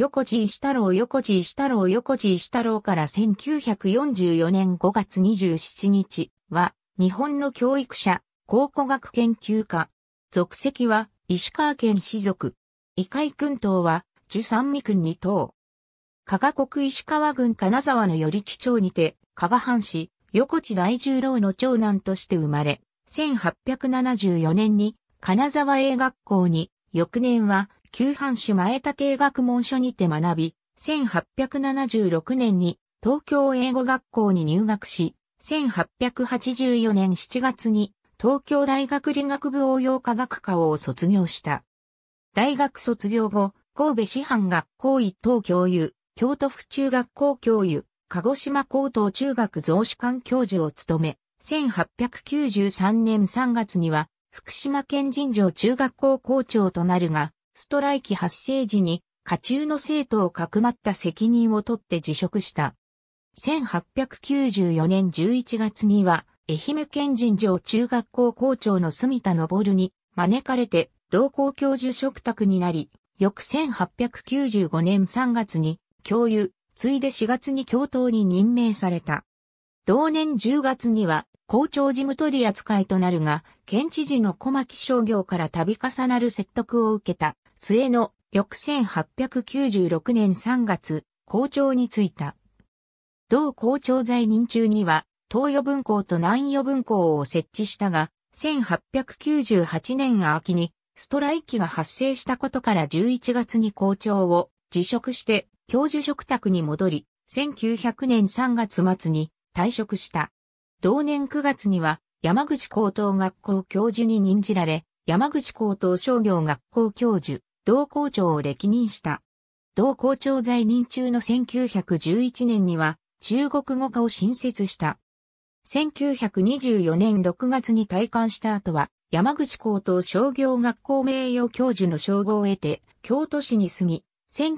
横地石太郎横地石太郎横地石太郎から1944年5月27日は日本の教育者、考古学研究家。属籍は石川県士族。異界君島は十三味君に島。加賀国石川郡金沢の寄木町にて、加賀藩士、横地大十郎の長男として生まれ、1874年に金沢英学校に、翌年は旧藩主前田定学門所にて学び、1876年に東京英語学校に入学し、1884年7月に東京大学理学部応用科学科を卒業した。大学卒業後、神戸師範学校一等教諭、京都府中学校教諭、鹿児島高等中学増士館教授を務め、1893年3月には福島県神城中学校校長となるが、ストライキ発生時に、家中の生徒をかくまった責任を取って辞職した。1894年11月には、愛媛県人城中学校校長の住田昇に招かれて同校教授嘱託になり、翌1895年3月に教諭、ついで4月に教頭に任命された。同年10月には校長事務取り扱いとなるが、県知事の小牧商業から度重なる説得を受けた末の翌1896年3月、校長に就いた。同校長在任中には、東予分校と南予分校を設置したが、1898年秋にストライキが発生したことから11月に校長を辞職して教授食卓に戻り、1900年3月末に退職した。同年9月には山口高等学校教授に任じられ、山口高等商業学校教授、同校長を歴任した。同校長在任中の1911年には中国語科を新設した。1924年6月に退官した後は、山口高等商業学校名誉教授の称号を得て、京都市に住み、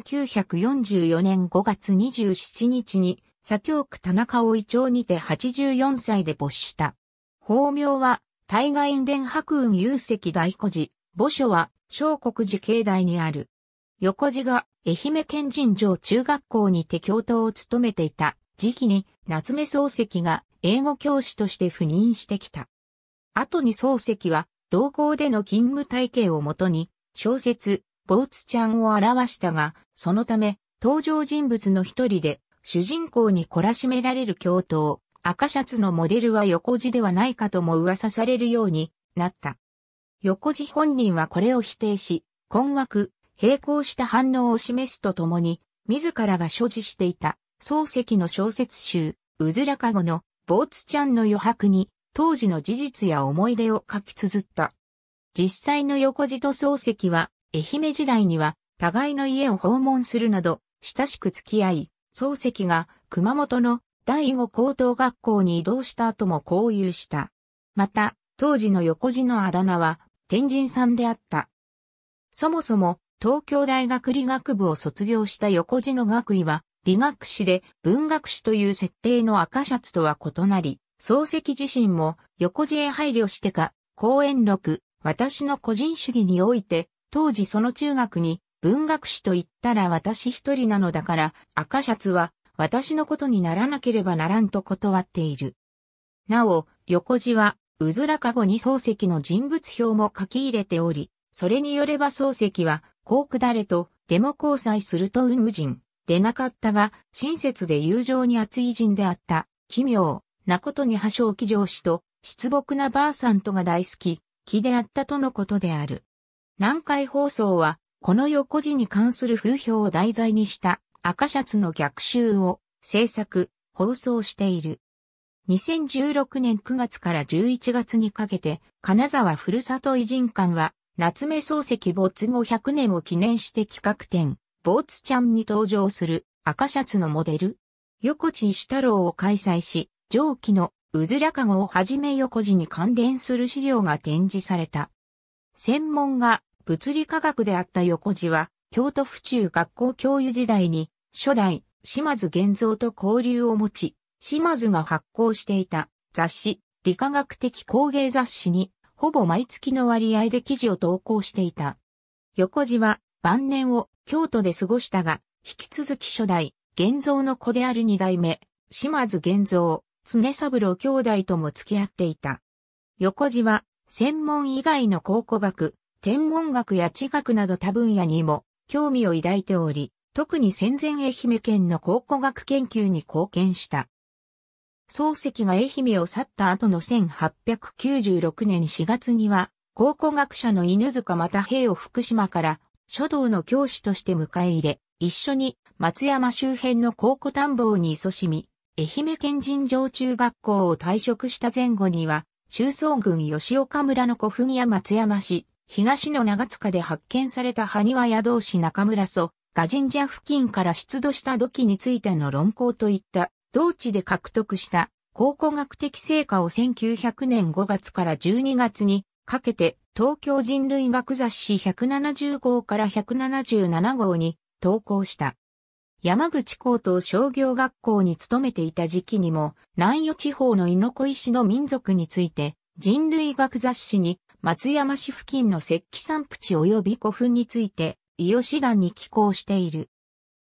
1944年5月27日に左京区田中大井町にて84歳で没した。法名は、大河院伝白雲有石大古寺、墓所は、小国寺境内にある。横寺が愛媛県人城中学校にて教頭を務めていた時期に夏目漱石が英語教師として赴任してきた。後に漱石は同校での勤務体系をもとに小説、ボーツちゃんを表したが、そのため登場人物の一人で主人公に懲らしめられる教頭、赤シャツのモデルは横地ではないかとも噂されるようになった。横地本人はこれを否定し、困惑、並行した反応を示すとともに、自らが所持していた、漱石の小説集、うずらかごの、ぼうつちゃんの余白に、当時の事実や思い出を書き綴った。実際の横地と漱石は、愛媛時代には、互いの家を訪問するなど、親しく付き合い、漱石が熊本の第五高等学校に移動した後も交友した。また、当時の横地のあだ名は天神さんであった。そもそも東京大学理学部を卒業した横地の学位は理学士で文学士という設定の赤シャツとは異なり、漱石自身も横地へ配慮してか、講演録、私の個人主義において、当時その中学に文学史と言ったら私一人なのだから、赤シャツは私のことにならなければならんと断っている。なお、横地は、うずらかごに漱石の人物表も書き入れており、それによれば漱石は、こう下れと、デモ交際するとうんうじん、でなかったが、親切で友情に熱い人であった、奇妙、なことに破傷騎乗しと、失朴なばあさんとが大好き、気であったとのことである。南海放送は、この横字に関する風評を題材にした赤シャツの逆襲を制作、放送している。2016年9月から11月にかけて、金沢ふるさと偉人館は、夏目漱石没後100年を記念して企画展、津ちゃんに登場する赤シャツのモデル、横地石太郎を開催し、上記のうずらかごをはじめ横地に関連する資料が展示された。専門が物理科学であった横地は、京都府中学校教諭時代に、初代、島津玄造と交流を持ち、島津が発行していた雑誌、理化学的工芸雑誌に、ほぼ毎月の割合で記事を投稿していた。横地は晩年を京都で過ごしたが、引き続き初代、玄造の子である二代目、島津玄造、常三郎兄弟とも付き合っていた。横地は、専門以外の考古学、天文学や地学など多分野にも興味を抱いており、特に戦前愛媛県の考古学研究に貢献した。漱石が愛媛を去った後の1896年4月には、考古学者の犬塚又平を福島から書道の教師として迎え入れ、一緒に松山周辺の考古探訪に勤しみ、愛媛県人上中学校を退職した前後には、中層軍吉岡村の古墳や松山市、東の長塚で発見された埴輪や同士中村祖、ン神社付近から出土した土器についての論考といった、同地で獲得した考古学的成果を1900年5月から12月にかけて東京人類学雑誌170号から177号に投稿した。山口高等商業学校に勤めていた時期にも南予地方の猪子石の民族について人類学雑誌に松山市付近の石器布地及び古墳について、伊予師団に寄稿している。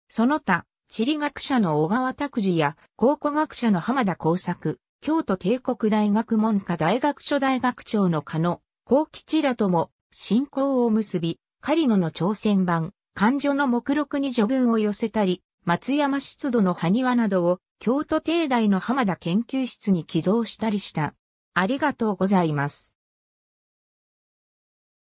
その他、地理学者の小川拓司や考古学者の浜田耕作、京都帝国大学文科大学所大学長の加野、幸吉らとも、信仰を結び、狩野の朝鮮版、漢女の目録に序文を寄せたり、松山湿度の埴輪などを京都帝大の浜田研究室に寄贈したりした。ありがとうございます。